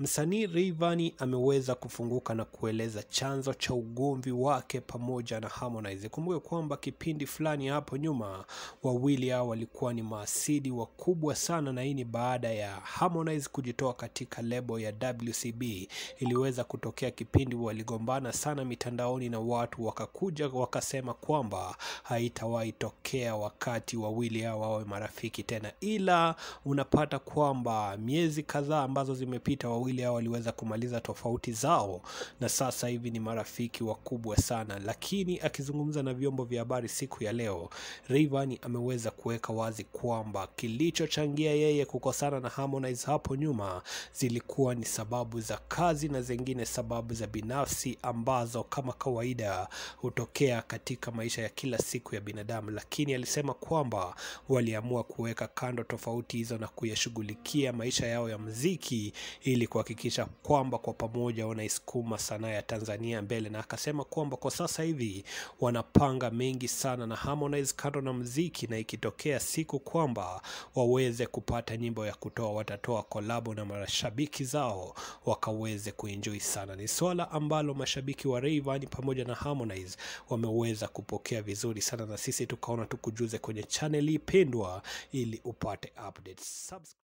Msanii Rayvanny ameweza kufunguka na kueleza chanzo cha ugomvi wake pamoja na Harmonize. Kumbuke kwamba kipindi fulani hapo nyuma wawili hao walikuwa ni maasidi wakubwa sana, na hii ni baada ya Harmonize kujitoa katika lebo ya WCB. Iliweza kutokea kipindi waligombana sana mitandaoni na watu wakakuja wakasema kwamba haitawahi tokea wakati wawili hao wawe marafiki tena, ila unapata kwamba miezi kadhaa ambazo zimepita wawili wawili hao waliweza kumaliza tofauti zao na sasa hivi ni marafiki wakubwa sana, lakini akizungumza na vyombo vya habari siku ya leo, Rayvanny ameweza kuweka wazi kwamba kilichochangia yeye kukosana na Harmonize hapo nyuma zilikuwa ni sababu za kazi na zingine sababu za binafsi ambazo kama kawaida hutokea katika maisha ya kila siku ya binadamu, lakini alisema kwamba waliamua kuweka kando tofauti hizo na kuyashughulikia maisha yao ya muziki ili kwa kuhakikisha kwamba kwa pamoja wanaisukuma sanaa ya Tanzania mbele, na akasema kwamba kwa sasa hivi wanapanga mengi sana na Harmonize kando na mziki, na ikitokea siku kwamba waweze kupata nyimbo ya kutoa, watatoa kolabo na mashabiki zao wakaweze kuenjoy sana. Ni swala ambalo mashabiki wa Rayvanny pamoja na Harmonize wameweza kupokea vizuri sana, na sisi tukaona tukujuze kwenye hii pendwa ili upate updates. Subscribe.